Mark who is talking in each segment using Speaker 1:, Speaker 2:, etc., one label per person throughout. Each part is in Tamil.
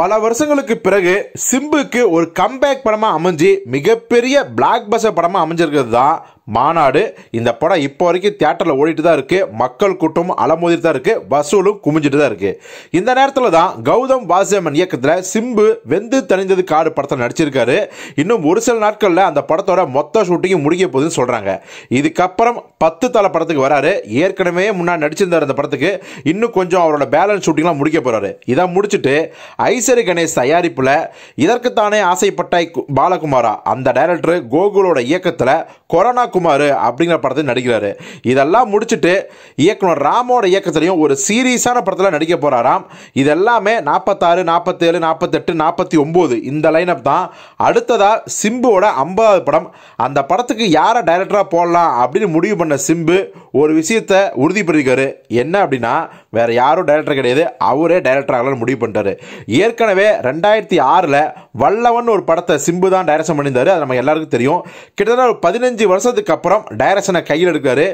Speaker 1: பல வருஷங்களுக்கு பிறகு சிம்புக்கு ஒரு கம்பேக் படமாக அமைஞ்சு மிகப்பெரிய பிளாக் பஸ்டர் படமாக அமைஞ்சிருக்கிறது தான் மாநாடு இந்த படம் இப்போ வரைக்கும் தியேட்டரில் ஓடிட்டு தான் இருக்குது மக்கள் கூட்டம் அலமோதிட்டு தான் இருக்குது வசூலும் குமிஞ்சிட்டு தான் இருக்குது இந்த நேரத்தில் தான் கௌதம் வாசியம்மன் இயக்கத்தில் சிம்பு வெந்து தணிந்தது காடு படத்தை நடிச்சிருக்காரு இன்னும் ஒரு சில நாட்களில் அந்த படத்தோட மொத்த ஷூட்டிங்கும் முடிக்க போகுதுன்னு சொல்கிறாங்க இதுக்கப்புறம் பத்து தலை படத்துக்கு வராரு ஏற்கனவே முன்னாடி நடிச்சிருந்தார் அந்த படத்துக்கு இன்னும் கொஞ்சம் அவரோட பேலன்ஸ் ஷூட்டிங்லாம் முடிக்க போகிறாரு இதை முடிச்சுட்டு ஐசரி கணேஷ் தயாரிப்பில் இதற்குத்தானே ஆசைப்பட்டாய் பாலகுமாரா அந்த டைரக்டர் கோகுலோட இயக்கத்தில் கொரோனா குமார் அப்படிங்கிற படத்தில் நடிக்கிறாரு இதெல்லாம் முடிச்சுட்டு இயக்குனர் ராமோட இயக்கத்திலையும் ஒரு சீரியஸான படத்தில் நடிக்க போகிறாராம் இதெல்லாமே நாற்பத்தாறு நாற்பத்தேழு நாற்பத்தெட்டு நாற்பத்தி ஒம்பது இந்த லைனப் தான் அடுத்ததாக சிம்புவோட ஐம்பதாவது படம் அந்த படத்துக்கு யாரை டைரக்டராக போடலாம் அப்படின்னு முடிவு பண்ண சிம்பு ஒரு விஷயத்தை உறுதிப்படுத்திக்காரு என்ன அப்படின்னா வேறு யாரும் டைரக்டர் கிடையாது அவரே டைரக்டர் முடிவு பண்ணிட்டாரு ஏற்கனவே ரெண்டாயிரத்தி ஆறில் வல்லவன் ஒரு படத்தை சிம்பு தான் டைரக்ஷன் பண்ணியிருந்தாரு அது நம்ம எல்லாருக்கும் தெரியும் கிட்டத்தட்ட ஒரு பதினஞ்சு வருஷத்துக்கு அப்புறம் டைரக்ஷனை கையில் எடுக்கிறாரு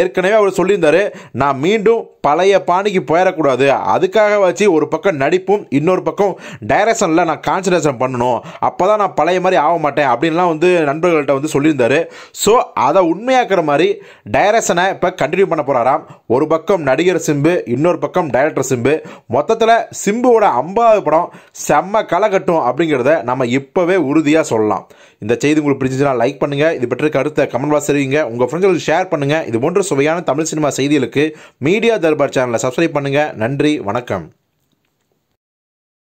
Speaker 1: ஏற்கனவே அவர் சொல்லியிருந்தார் நான் மீண்டும் பழைய பாணிக்கு போயிடக்கூடாது அதுக்காக வச்சு ஒரு பக்கம் நடிப்பும் இன்னொரு பக்கம் டைரக்ஷனில் நான் கான்சன்ட்ரேஷன் பண்ணணும் அப்போ தான் நான் பழைய மாதிரி ஆக மாட்டேன் அப்படின்லாம் வந்து நண்பர்கள்ட்ட வந்து சொல்லியிருந்தார் ஸோ அதை உண்மையாக்குற மாதிரி டைரக்ஷனை இப்போ கண்டினியூ பண்ண போகிறாராம் ஒரு பக்கம் நடிகர் சிம்பு இன்னொரு பக்கம் டைரக்டர் சிம்பு மொத்தத்தில் சிம்புவோட ஐம்பதாவது படம் செம்ம களை கட்டும் அப்படிங்கிறத நம்ம இப்போவே உறுதியாக சொல்லலாம் இந்த செய்தி உங்களுக்கு பிடிச்சிச்சுன்னா லைக் பண்ணுங்கள் இது பற்றி கருத்தை கமெண்ட் சினிமா சரிங்க உங்கள் ஃப்ரெண்ட்ஸ்களுக்கு ஷேர் பண்ணுங்கள் இது போன்ற சுவையான தமிழ் சினிமா செய்திகளுக்கு மீடியா தர்பார் சேனலை சப்ஸ்கிரைப் பண்ணுங்கள் நன்றி வணக்கம்